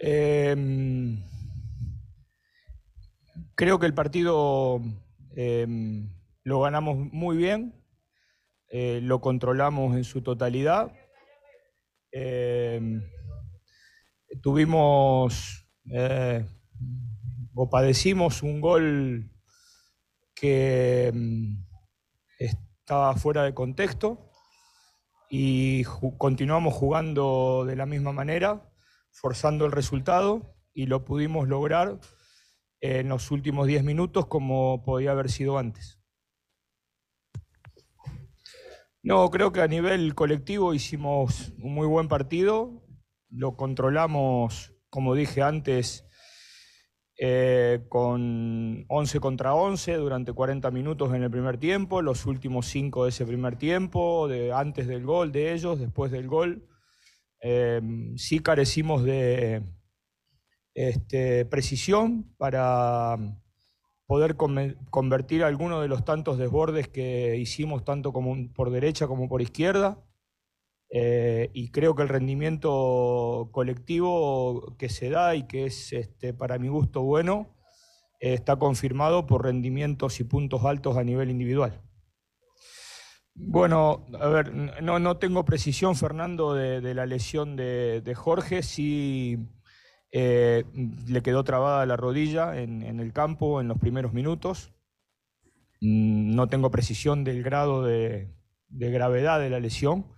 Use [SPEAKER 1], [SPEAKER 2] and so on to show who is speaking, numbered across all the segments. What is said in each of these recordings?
[SPEAKER 1] Em, creo que el partido em, lo ganamos muy bien, eh, lo controlamos en su totalidad. Em, tuvimos eh, o padecimos un gol que estaba fuera de contexto y continuamos jugando de la misma manera forzando el resultado y lo pudimos lograr en los últimos 10 minutos como podía haber sido antes. No, creo que a nivel colectivo hicimos un muy buen partido, lo controlamos, como dije antes, eh, con 11 contra 11 durante 40 minutos en el primer tiempo, los últimos 5 de ese primer tiempo, de, antes del gol de ellos, después del gol. Em, sí carecimos de este, precisión para poder convertir algunos de los tantos desbordes que hicimos tanto como por derecha como por izquierda. Eh, y creo que el rendimiento colectivo que se da y que es este, para mi gusto bueno está confirmado por rendimientos y puntos altos a nivel individual. Bueno, a ver, no, tengo precisión, Fernando, de, la lesión de, Jorge. Sí eh, le quedó trabada la rodilla en, el campo en los primeros minutos. Mm, no tengo precisión del grado de, de, gravedad de la lesión.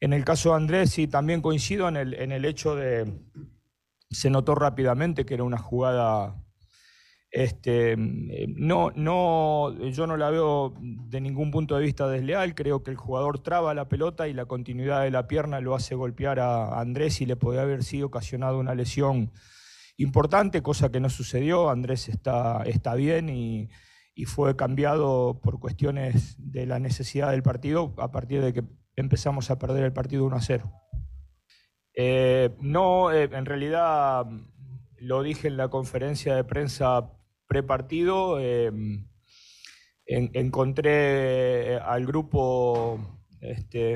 [SPEAKER 1] En el caso de Andrés, sí también coincido en el, en el hecho de. Se notó rápidamente que era una jugada este, mm, eh, no, no, eh, yo no la veo de ningún punto de vista desleal. Creo que el jugador traba la pelota y la continuidad de la pierna lo hace golpear a Andrés y le podría haber sido ocasionado una lesión importante, cosa que no sucedió. Andrés está, está bien y, fue cambiado por cuestiones de la necesidad del partido a partir de que empezamos a perder el partido 1 a 0. Eh, no, en realidad mm, lo dije en la conferencia de prensa partido, em, encontré eh, al grupo este,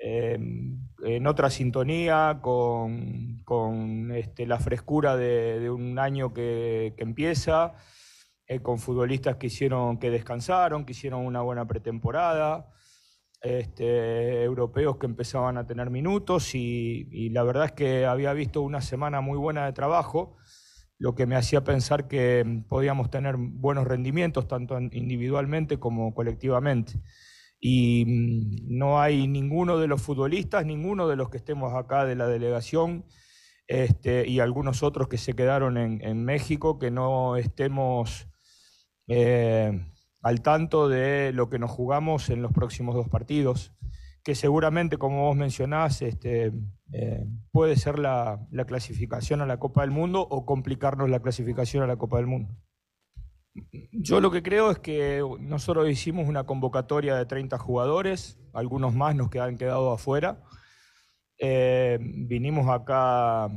[SPEAKER 1] em, en otra sintonía, con, este, la frescura de, un año que, empieza, eh, con futbolistas que hicieron, que descansaron, que hicieron una buena pretemporada. Este, europeos que empezaban a tener minutos y, y la verdad es que había visto una semana muy buena de trabajo lo que me hacía pensar que mm, podíamos tener buenos rendimientos, tanto individualmente como colectivamente. Y mm, no hay ninguno de los futbolistas, ninguno de los que estemos acá de la delegación este, y algunos otros que se quedaron en, México, que no estemos eh, al tanto de lo que nos jugamos en los próximos dos partidos que seguramente, como vos mencionás, este, eh, puede ser la, clasificación a la Copa del Mundo o complicarnos la clasificación a la Copa del Mundo. Yo lo que creo es que nosotros hicimos una convocatoria de 30 jugadores, algunos más nos han quedado afuera. Eh, vinimos acá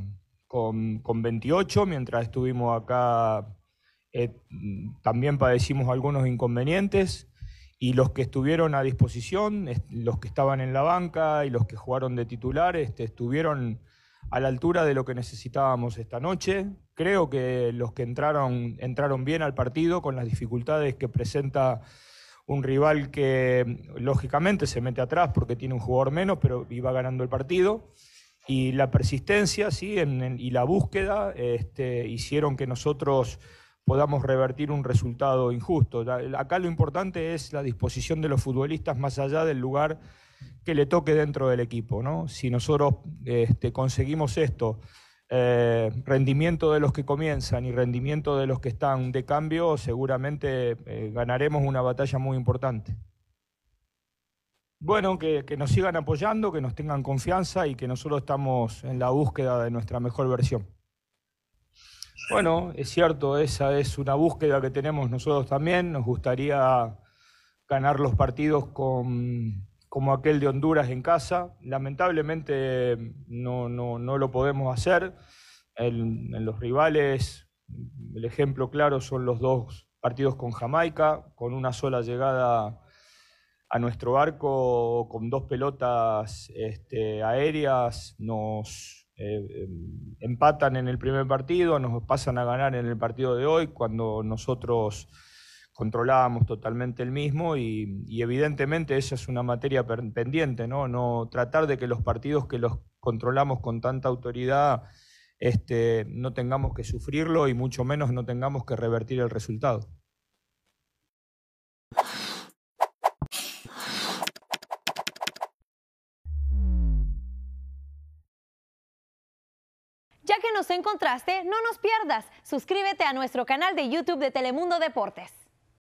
[SPEAKER 1] con, 28, mientras estuvimos acá eh, también padecimos algunos inconvenientes. Y los que estuvieron a disposición, los que estaban en la banca y los que jugaron de titulares, este, estuvieron a la altura de lo que necesitábamos esta noche. Creo que los que entraron, entraron bien al partido con las dificultades que presenta un rival que lógicamente se mete atrás porque tiene un jugador menos, pero iba ganando el partido. Y la persistencia sí, y la búsqueda este, hicieron que nosotros podamos revertir un resultado injusto. Acá lo importante es la disposición de los futbolistas más allá del lugar que le toque dentro del equipo. Si nosotros este, conseguimos esto, eh, rendimiento de los que comienzan y rendimiento de los que están de cambio, seguramente eh, ganaremos una batalla muy importante. Bueno, que nos sigan apoyando, que nos tengan confianza y que nosotros estamos en la búsqueda de nuestra mejor versión. Bueno, es cierto, esa es una búsqueda que tenemos nosotros también. Nos gustaría ganar los partidos con, como aquel de Honduras en casa. Lamentablemente no, no, no lo podemos hacer. En, los rivales, el ejemplo claro son los dos partidos con Jamaica, con una sola llegada a nuestro barco, con dos pelotas este, aéreas, nos, eh, em, empatan en el primer partido, nos pasan a ganar en el partido de hoy, cuando nosotros controlábamos totalmente el mismo y, evidentemente esa es una materia pendiente, ¿no? No tratar de que los partidos que los controlamos con tanta autoridad este, no tengamos que sufrirlo y mucho menos no tengamos que revertir el resultado. nos encontraste, no nos pierdas. Suscríbete a nuestro canal de YouTube de Telemundo Deportes.